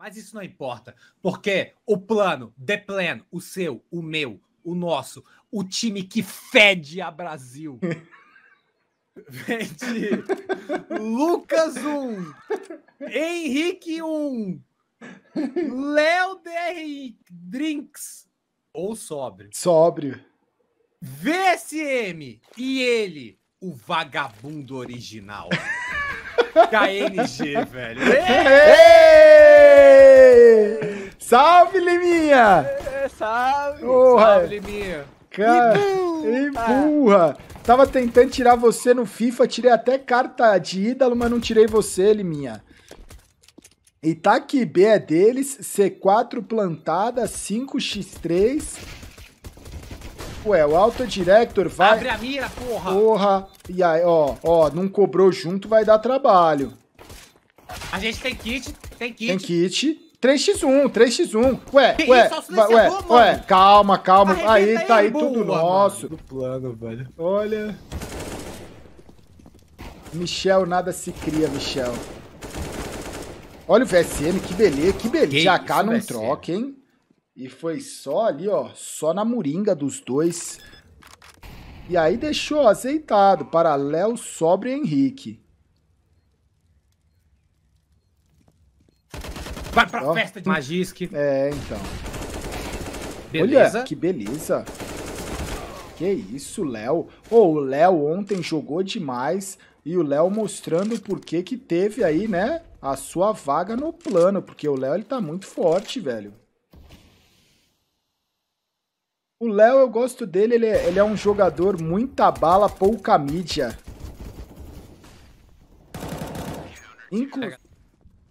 Mas isso não importa, porque o plano, de pleno, o seu, o meu, o nosso, o time que fede a Brasil. Vende, Lucas 1, Henrique 1, Léo DR Drinks ou sóbrio. Sóbrio. VSM e ele, o vagabundo original. KNG, velho. Ei! Ei! Salve, Liminha! É, salve! Porra. Salve, Liminha! Cara, empurra! Ah. Tava tentando tirar você no FIFA, tirei até carta de ídolo, mas não tirei você, Liminha. E tá aqui, B é deles, C4 plantada, 5x3. Ué, o Auto Director vai... Abre a mira, porra! Porra! E aí, ó, ó, não cobrou junto, vai dar trabalho. A gente tem kit, tem kit. Tem kit. 3x1, 3x1 Ué, que ué, ué, ué, ué, calma, calma. Arrebenta aí, tá aí boa, tudo nosso. Mano, plano, velho. Olha. Michel, nada se cria, Michel. Olha o VSM, que beleza, que beleza. Já cá não troca, hein? E foi só ali, ó, só na moringa dos dois. E aí deixou azeitado, paralelo, sobre Henrique. Vai pra festa de Magisk. É, então. Beleza. Olha, que beleza. Que isso, Léo. Oh, o Léo ontem jogou demais. E o Léo mostrando por que que teve aí, né, a sua vaga no plano. Porque o Léo, ele tá muito forte, velho. O Léo, eu gosto dele, ele é, ele é um jogador muita bala, pouca mídia. Inclusive...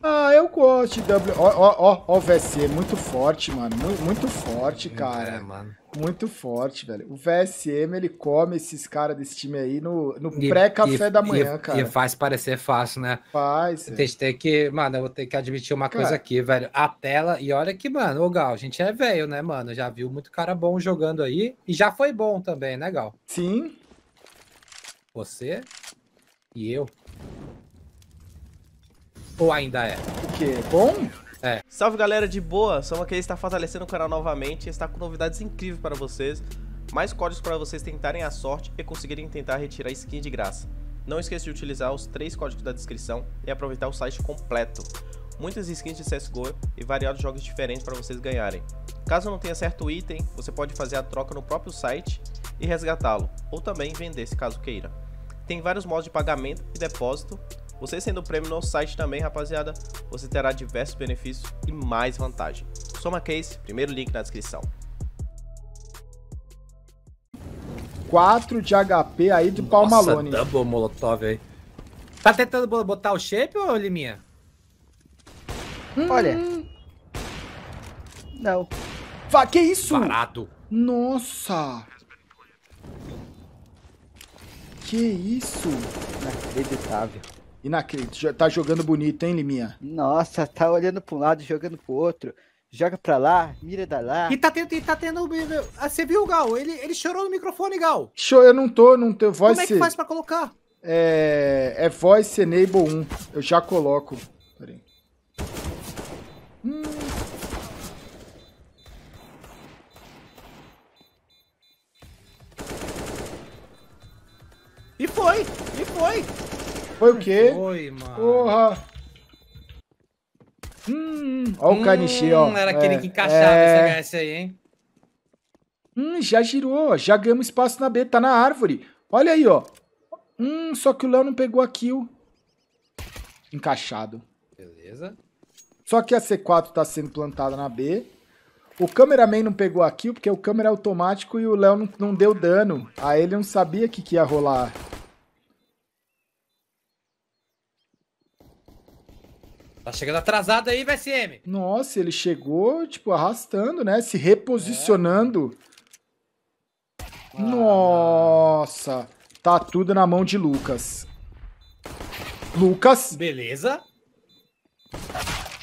Ah, eu gosto de W. Ó, ó, ó, o VSC, muito forte, mano. Muito, forte, é, cara. É, mano. Muito forte, velho. O VSM, ele come esses caras desse time aí no, no pré-café da manhã, e, cara. E faz parecer fácil, né? Faz. Tem, é. tem que, mano, eu vou ter que admitir uma cara. coisa aqui, velho. A tela, e olha que, mano, o Gal, a gente é velho, né, mano? Já viu muito cara bom jogando aí. E já foi bom também, né, Gal? Sim. Você e eu. Ou ainda é? O quê? Bom? É. Salve galera de boa, São aqui está fortalecendo o canal novamente e está com novidades incríveis para vocês, mais códigos para vocês tentarem a sorte e conseguirem tentar retirar skin de graça. Não esqueça de utilizar os três códigos da descrição e aproveitar o site completo. Muitas skins de CSGO e variados jogos diferentes para vocês ganharem. Caso não tenha certo item, você pode fazer a troca no próprio site e resgatá-lo, ou também vender se caso queira. Tem vários modos de pagamento e depósito, você sendo prêmio no site também, rapaziada, você terá diversos benefícios e mais vantagem. Soma Case, primeiro link na descrição. 4 de HP aí do Nossa, double molotov aí. Tá tentando botar o shape, ou Liminha? Olha. Não. Fa que isso? Parado. Nossa. Que isso? Inacreditável. Inacredito. naquele, tá jogando bonito, hein, Liminha? Nossa, tá olhando pra um lado, jogando pro outro. Joga pra lá, mira da lá. E tá tendo. E tá tendo ah, você viu, Gal? Ele, ele chorou no microfone, Gal. Show, eu não tô, não tenho voz. Como é que faz pra colocar? É, é Voice Enable 1. Eu já coloco. Foi o quê? Foi, mano. Porra. Hum, Olha hum, o caniche, ó. Era aquele é, que encaixava é... esse HS aí, hein? Hum, já girou. Já ganhamos espaço na B. Tá na árvore. Olha aí, ó. Hum, só que o Léo não pegou a kill. Encaixado. Beleza. Só que a C4 tá sendo plantada na B. O cameraman não pegou a kill porque o câmera é automático e o Léo não, não, deu dano. Aí ele não sabia o que, que ia rolar Tá chegando atrasado aí, VSM. Nossa, ele chegou, tipo, arrastando, né? Se reposicionando. É. Nossa. Tá tudo na mão de Lucas. Lucas. Beleza.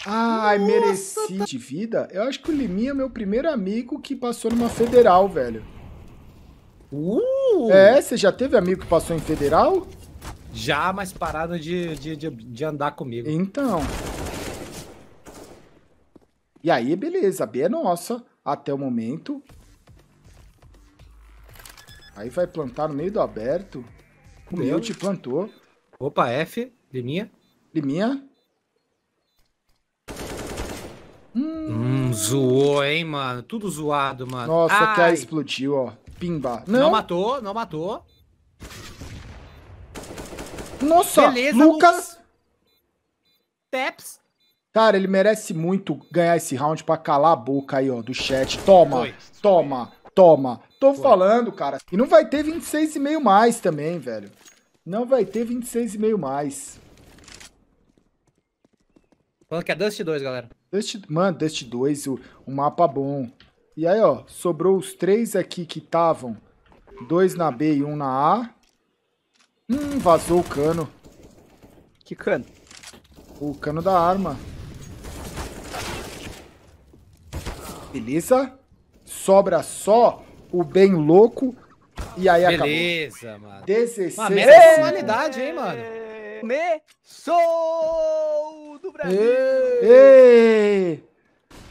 Ai, Nossa, mereci tá... de vida. Eu acho que o Liminha é meu primeiro amigo que passou numa federal, velho. Uh! É, você já teve amigo que passou em federal? Já, mas pararam de, de, de, de andar comigo. Então. E aí, beleza. A B é nossa até o momento. Aí vai plantar no meio do aberto. O meu te plantou. Opa, F. Liminha. Liminha. Hum. zoou, hein, mano. Tudo zoado, mano. Nossa, Ai. explodiu, ó. Pimba. Não. não matou, não matou. Nossa, Beleza, Lucas... Lucas... Taps. Cara, ele merece muito ganhar esse round pra calar a boca aí, ó, do chat. Toma, Foi. toma, toma. Tô Foi. falando, cara. E não vai ter 26,5 mais também, velho. Não vai ter 26,5 mais. Falando que é Dust 2, galera. Dust, mano, Dust 2, o, o mapa bom. E aí, ó, sobrou os três aqui que estavam. Dois na B e um na A. Hum, vazou o cano. Que cano? O cano da arma. Beleza? Sobra só o bem louco. E aí Beleza, acabou. Beleza, mano. 16 Uma mera humanidade, hein, mano? Me sou do Brasil!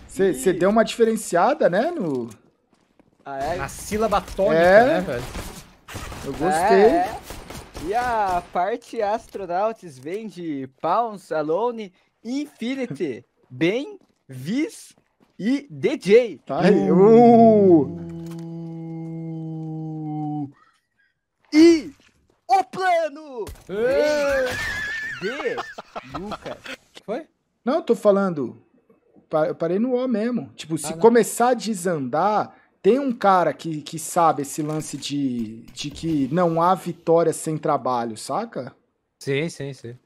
Você deu uma diferenciada, né, no... Ah, é? sílaba tônica, é. né, velho? Eu gostei. É. E a parte astronauts vem de Pounds, Alone, Infinity, Ben, Viz e DJ. Tá aí. Uh. E o plano de Lucas. Foi? Não, eu tô falando. Eu parei no O mesmo. Tipo, se ah, começar a desandar tem um cara que, que sabe esse lance de, de que não há vitória sem trabalho, saca? Sim, sim, sim.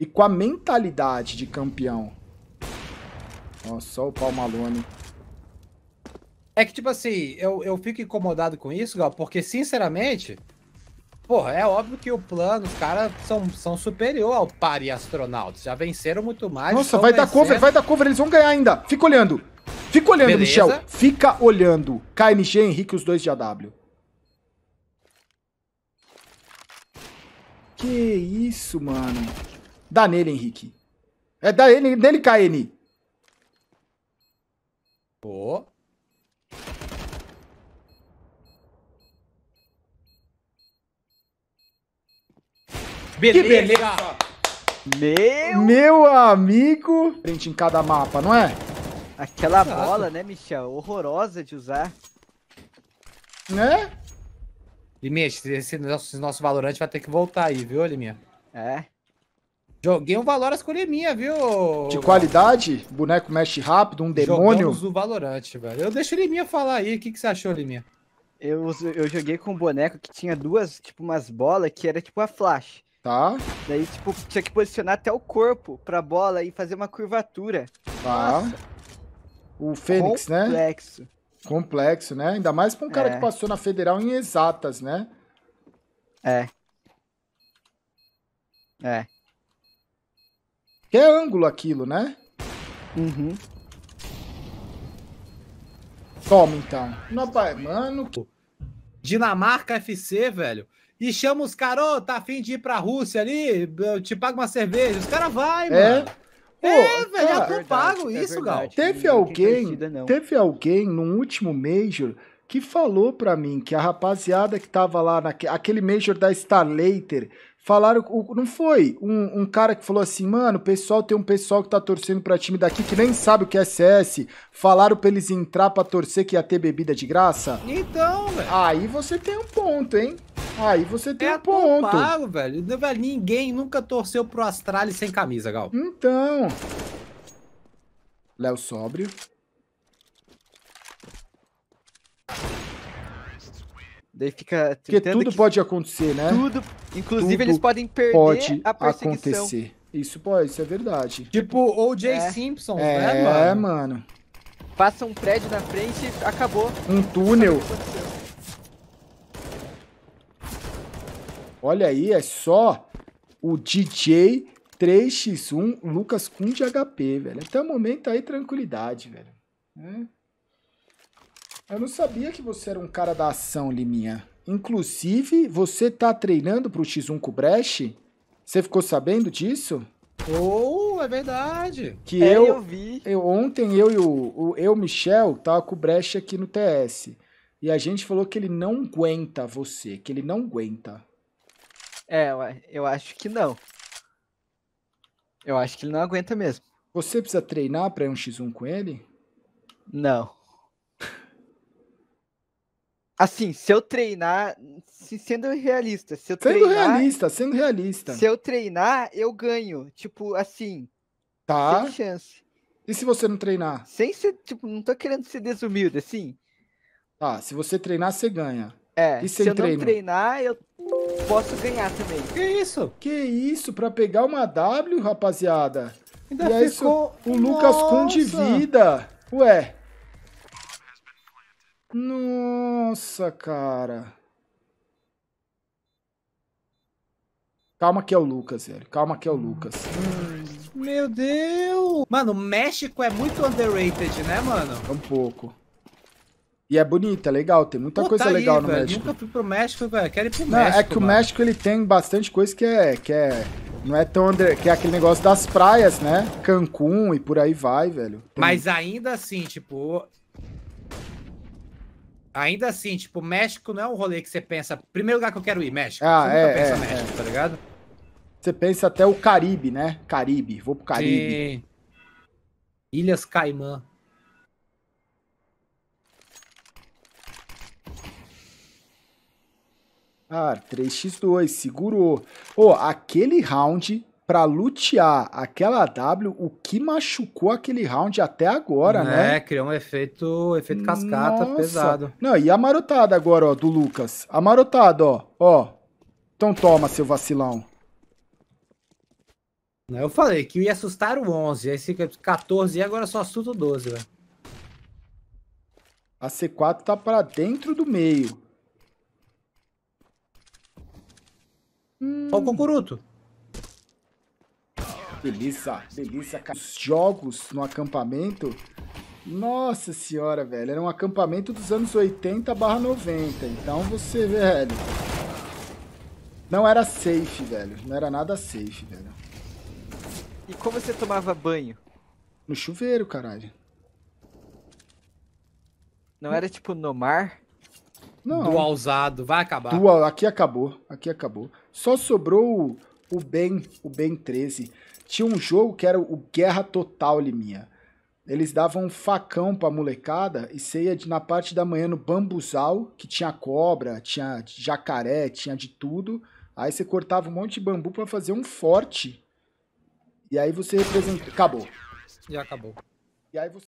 E com a mentalidade de campeão. Ó, só o Palmalone. É que, tipo assim, eu, eu fico incomodado com isso, Gal, porque, sinceramente, porra, é óbvio que o plano, os caras são, são superior ao pari astronautas. Já venceram muito mais. Nossa, vai vencendo. dar cover, vai dar cover, eles vão ganhar ainda. Fica olhando. Fica olhando, Beleza. Michel. Fica olhando. KNG, Henrique, os dois de AW. Que isso, mano. Dá nele, Henrique. É dá ele, nele, KN. Pô. Oh. Beleza. Que beleza! Meu... Meu amigo! Frente em cada mapa, não é? Aquela Exato. bola, né, Michel? Horrorosa de usar. Né? Liminha, esse nosso, nosso valorante vai ter que voltar aí, viu, Liminha? É. Joguei um Valoras com Liminha, viu? De qualidade, boneco mexe rápido, um demônio. Jogamos o Valorante, velho. Eu deixo o Liminha falar aí, o que, que você achou, Liminha? Eu, eu joguei com um boneco que tinha duas, tipo, umas bolas que era tipo a flash. Tá. Daí, tipo, tinha que posicionar até o corpo pra bola e fazer uma curvatura. Tá. Nossa. O Fênix, Complexo. né? Complexo. Complexo, né? Ainda mais pra um cara é. que passou na federal em exatas, né? É. É. Que é ângulo aquilo, né? Uhum. Toma então. Não, mano. Dinamarca FC, velho. E chama os caras, ô, oh, tá afim de ir pra Rússia ali? Eu te pago uma cerveja. Os caras vai, é. mano. É, Pô, é, velho, já tô pago é isso, é Gal. Teve alguém, teve alguém no último Major que falou pra mim que a rapaziada que tava lá naquele Major da Starlater falaram, não foi um, um, cara que falou assim, mano, pessoal, tem um pessoal que tá torcendo pra time daqui que nem sabe o que é CS, falaram pra eles entrar pra torcer que ia ter bebida de graça? Então, velho. Aí você tem um ponto, hein? Aí você tem é um ponto. Pago, velho. velho. Ninguém nunca torceu pro Astralis sem camisa, Gal. Então. Léo sóbrio. Daí fica. Porque tudo que... pode acontecer, né? Tudo. Inclusive, tudo eles podem perder pode a perseguição. acontecer. Isso pode, isso é verdade. Tipo o OJ É. Simpson, é, né, mano? É, mano. Passa um prédio na frente, e acabou. Um túnel. Olha aí, é só o DJ 3x1 Lucas com de HP, velho. Até o momento aí, tranquilidade, velho. É. Eu não sabia que você era um cara da ação, Liminha. Inclusive, você tá treinando pro X1 com o Você ficou sabendo disso? Oh, é verdade. Que é, eu, eu vi. Eu, ontem eu e o, o eu, Michel, tava com o Brecht aqui no TS. E a gente falou que ele não aguenta você, que ele não aguenta. É, eu acho que não. Eu acho que ele não aguenta mesmo. Você precisa treinar para um X1 com ele? Não. Assim, se eu treinar, se sendo realista, se eu sendo treinar, realista, sendo realista. Se eu treinar, eu ganho, tipo, assim. Tá. Sem chance. E se você não treinar? Sem ser, tipo, não tô querendo ser desumilde assim. Tá, se você treinar, você ganha. É, e se eu treino? não treinar, eu posso ganhar também. Que isso? Que isso? Pra pegar uma W, rapaziada. Ainda e ficou... aí, o Lucas com de vida. Ué. Nossa, cara. Calma que é o Lucas, velho. Calma que é o Lucas. Hum, meu Deus! Mano, o México é muito underrated, né, mano? É um pouco. E é bonita, legal, tem muita Pô, coisa tá legal aí, no velho. México. Nunca fui pro México, velho. Quero ir pro não, é México. É que mano. o México ele tem bastante coisa que é. Que é não é tão under... que é aquele negócio das praias, né? Cancún e por aí vai, velho. Tem... Mas ainda assim, tipo, ainda assim, tipo, México não é um rolê que você pensa, primeiro lugar que eu quero ir, México. Ah, você é, pensa é, México, é. tá ligado? Você pensa até o Caribe, né? Caribe, vou pro Caribe. Sim. Ilhas Caimã. Ah, 3x2, segurou. Ô, aquele round pra lutear aquela W, o que machucou aquele round até agora, é, né? É, criou um efeito, efeito cascata Nossa. pesado. Não, e a marotada agora, ó, do Lucas. A marotada, ó, ó. Então toma, seu vacilão. Eu falei que ia assustar o 11, aí fica 14 e agora só assusta o 12, velho. A C4 tá pra dentro do meio. Hum. o concuruto? Beleza, beleza, cara. Os jogos no acampamento. Nossa senhora, velho. Era um acampamento dos anos 80 barra 90. Então você, velho. Não era safe, velho. Não era nada safe, velho. E como você tomava banho? No chuveiro, caralho. Não era tipo no mar? Não. Dual usado, vai acabar. Dual, aqui acabou, aqui acabou. Só sobrou o, o Ben, o Ben 13. Tinha um jogo que era o Guerra Total, Liminha. Eles davam um facão pra molecada e ceia de, na parte da manhã no bambuzal, que tinha cobra, tinha jacaré, tinha de tudo. Aí você cortava um monte de bambu para fazer um forte. E aí você representa. Acabou. E acabou. E aí você.